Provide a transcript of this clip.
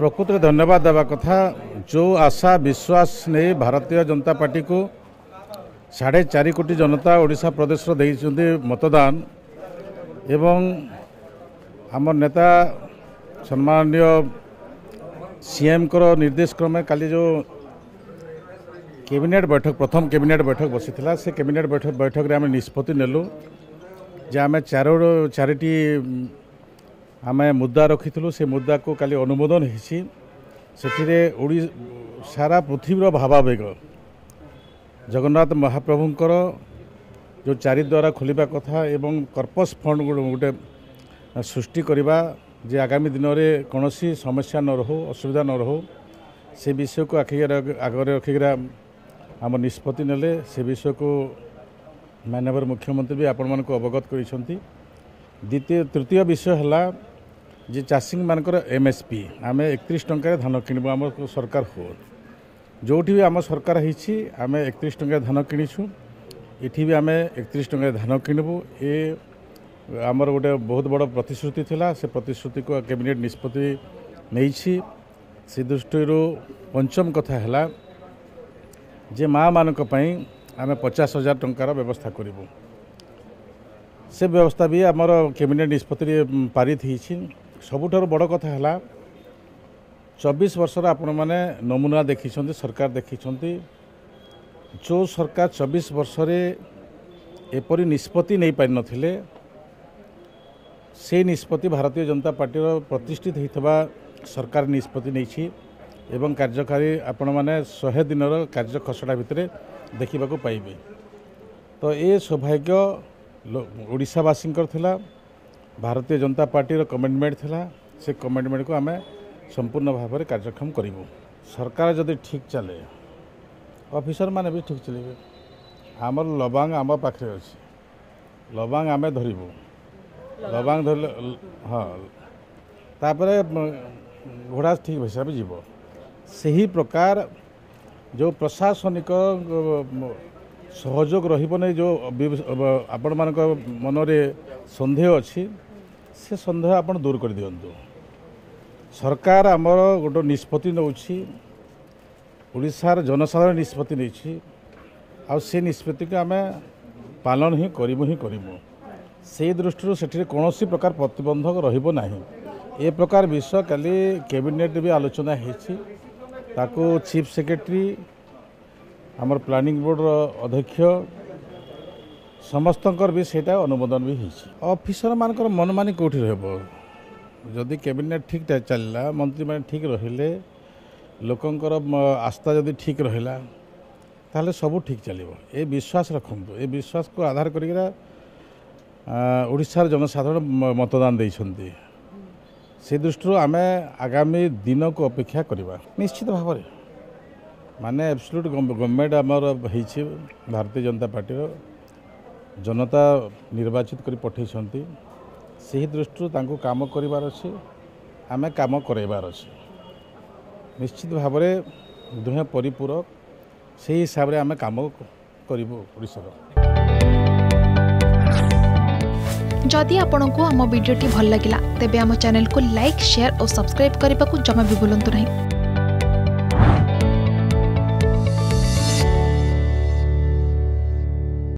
ପ୍ରକୃତରେ ଧନ୍ୟବାଦ ଦେବା କଥା ଯେଉଁ ଆଶା ବିଶ୍ୱାସ ନେଇ ଭାରତୀୟ ଜନତା ପାର୍ଟିକୁ ସାଢ଼େ ଚାରି କୋଟି ଜନତା ଓଡ଼ିଶା ପ୍ରଦେଶର ଦେଇଛନ୍ତି ମତଦାନ ଏବଂ ଆମ ନେତା ସମ୍ମାନନୀୟ ସିଏମ୍ଙ୍କର ନିର୍ଦ୍ଦେଶ କ୍ରମେ କାଲି ଯେଉଁ କ୍ୟାବିନେଟ୍ ବୈଠକ ପ୍ରଥମ କ୍ୟାବିନେଟ୍ ବୈଠକ ବସିଥିଲା ସେ କ୍ୟାବିନେଟ୍ ବୈଠକରେ ଆମେ ନିଷ୍ପତ୍ତି ନେଲୁ ଯେ ଆମେ ଚାରୋ ଚାରିଟି ଆମେ ମୁଦା ରଖିଥିଲୁ ସେ ମୁଦାକୁ କାଲି ଅନୁମୋଦନ ହେଇଛି ସେଥିରେ ଓଡ଼ିଶା ସାରା ପୃଥିବୀର ଭାବାବେଗ ଜଗନ୍ନାଥ ମହାପ୍ରଭୁଙ୍କର ଯେଉଁ ଚାରିଦ୍ୱାର ଖୋଲିବା କଥା ଏବଂ କର୍ପସ୍ ଫଣ୍ଡ ଗୋଟେ ସୃଷ୍ଟି କରିବା ଯେ ଆଗାମୀ ଦିନରେ କୌଣସି ସମସ୍ୟା ନ ରହୁ ଅସୁବିଧା ନ ରହୁ ସେ ବିଷୟକୁ ଆଖିରେ ଆଗରେ ରଖିକିରା ଆମ ନିଷ୍ପତ୍ତି ନେଲେ ସେ ବିଷୟକୁ ମାନ୍ୟବର ମୁଖ୍ୟମନ୍ତ୍ରୀ ବି ଆପଣମାନଙ୍କୁ ଅବଗତ କରିଛନ୍ତି ଦ୍ୱିତୀୟ ତୃତୀୟ ବିଷୟ ହେଲା যে ଚାଷୀମାନଙ୍କର ଏମ୍ ଏସ୍ ପି ଆମେ ଏକତିରିଶ ଟଙ୍କାରେ ଧାନ କିଣିବୁ ଆମ ସରକାର ହୁଅ ଯେଉଁଠି ବି ଆମ ସରକାର ହେଇଛି ଆମେ ଏକତିରିଶ ଟଙ୍କାରେ ଧାନ କିଣିଛୁ ଏଠି ବି ଆମେ ଏକତିରିଶ ଟଙ୍କାରେ ଧାନ କିଣିବୁ ଏ ଆମର ଗୋଟେ ବହୁତ ବଡ଼ ପ୍ରତିଶ୍ରୁତି ଥିଲା ସେ ପ୍ରତିଶ୍ରୁତିକୁ କ୍ୟାବିନେଟ୍ ନିଷ୍ପତ୍ତି ନେଇଛି ସେ ଦୃଷ୍ଟିରୁ ପଞ୍ଚମ କଥା ହେଲା ଯେ ମାଆମାନଙ୍କ ପାଇଁ ଆମେ ପଚାଶ ହଜାର ଟଙ୍କାର ବ୍ୟବସ୍ଥା କରିବୁ ସେ ବ୍ୟବସ୍ଥା ବି ଆମର କ୍ୟାବିନେଟ୍ ନିଷ୍ପତ୍ତିରେ ପାରିତ ହେଇଛି ସବୁଠାରୁ ବଡ଼ କଥା ହେଲା ଚବିଶ ବର୍ଷର ଆପଣମାନେ ନମୁନା ଦେଖିଛନ୍ତି ସରକାର ଦେଖିଛନ୍ତି ଯେଉଁ ସରକାର ଚବିଶ ବର୍ଷରେ ଏପରି ନିଷ୍ପତ୍ତି ନେଇପାରିନଥିଲେ সেই নিষ্পতি ভারতীয় জনতা পার্টির প্রতিষ্ঠিত হয়েছে সরকার নিষ্পতি নেইছি এবং কার্যকারী আপন মানে শহে দিনর কার্য খসড়া ভিতরে দেখা পাইবে তো এ সৌভাগ্য ওড়শাবাসীকর লা ଭାରତୀୟ ଜନତା ପାର୍ଟିର କମିଟମେଣ୍ଟ ଥିଲା ସେ କମିଟମେଣ୍ଟକୁ ଆମେ ସମ୍ପୂର୍ଣ୍ଣ ଭାବରେ କାର୍ଯ୍ୟକ୍ଷମ କରିବୁ ସରକାର ଯଦି ଠିକ୍ ଚାଲେ ଅଫିସରମାନେ ବି ଠିକ୍ ଚାଲିବେ ଆମର ଲବାଙ୍ଗ ଆମ ପାଖରେ ଅଛି ଲବାଙ୍ଗ ଆମେ ଧରିବୁ ଲବାଙ୍ଗ ଧରିଲେ ହଁ ତାପରେ ଘୋଡ଼ା ଠିକ୍ ହିସାବରେ ଯିବ ସେହି ପ୍ରକାର ଯେଉଁ ପ୍ରଶାସନିକ ସହଯୋଗ ରହିବ ନାହିଁ ଯେଉଁ ଆପଣମାନଙ୍କ ମନରେ ସନ୍ଦେହ ଅଛି ସେ ସନ୍ଦେହ ଆପଣ ଦୂର କରିଦିଅନ୍ତୁ ସରକାର ଆମର ଗୋଟେ ନିଷ୍ପତ୍ତି ନେଉଛି ଓଡ଼ିଶାର ଜନସାଧାରଣ ନିଷ୍ପତ୍ତି ନେଇଛି ଆଉ ସେ ନିଷ୍ପତ୍ତିକୁ ଆମେ ପାଳନ ହିଁ କରିବୁ ହିଁ କରିବୁ ସେଇ ଦୃଷ୍ଟିରୁ ସେଠାରେ କୌଣସି ପ୍ରକାର ପ୍ରତିବନ୍ଧକ ରହିବ ନାହିଁ ଏ ପ୍ରକାର ବିଷୟ କାଲି କ୍ୟାବିନେଟ୍ରେ ବି ଆଲୋଚନା ହେଇଛି ତାକୁ ଚିଫ୍ ସେକ୍ରେଟେରୀ ଆମର ପ୍ଲାନିଂ ବୋର୍ଡ଼ର ଅଧ୍ୟକ୍ଷ ସମସ୍ତଙ୍କର ବି ସେଇଟା ଅନୁମୋଦନ ବି ହେଇଛି ଅଫିସରମାନଙ୍କର ମନମାନି କେଉଁଠି ରହିବ ଯଦି କ୍ୟାବିନେଟ୍ ଠିକ୍ ଚାଲିଲା ମନ୍ତ୍ରୀମାନେ ଠିକ୍ ରହିଲେ ଲୋକଙ୍କର ଆସ୍ଥା ଯଦି ଠିକ୍ ରହିଲା ତାହେଲେ ସବୁ ଠିକ୍ ଚାଲିବ ଏ ବିଶ୍ୱାସ ରଖନ୍ତୁ ଏ ବିଶ୍ୱାସକୁ ଆଧାର କରିକିନା ଓଡ଼ିଶାର ଜନସାଧାରଣ ମତଦାନ ଦେଇଛନ୍ତି ସେ ଦୃଷ୍ଟିରୁ ଆମେ ଆଗାମୀ ଦିନକୁ ଅପେକ୍ଷା କରିବା ନିଶ୍ଚିତ ଭାବରେ ମାନେ ଆବସଲ୍ୟୁଟ୍ ଗଭର୍ଣ୍ଣମେଣ୍ଟ ଆମର ହେଇଛି ଭାରତୀୟ ଜନତା ପାର୍ଟିର জনতা নির্বাচিত করে পঠাইছেন সেই দৃষ্টি তাঁর কাম করবার অছে আমি কাম করাইবার অছে নিশ্চিত ভাবে দুহে পরিপূরক সেই হিসাবে আমি কাম করব ওড়শার যদি আপনার আমার ভিডিওটি ভাল লাগিলা তেবে আমার চ্যানেল লাইক সেয়ার ও সবসক্রাইব করা জমা বি ভুলতু না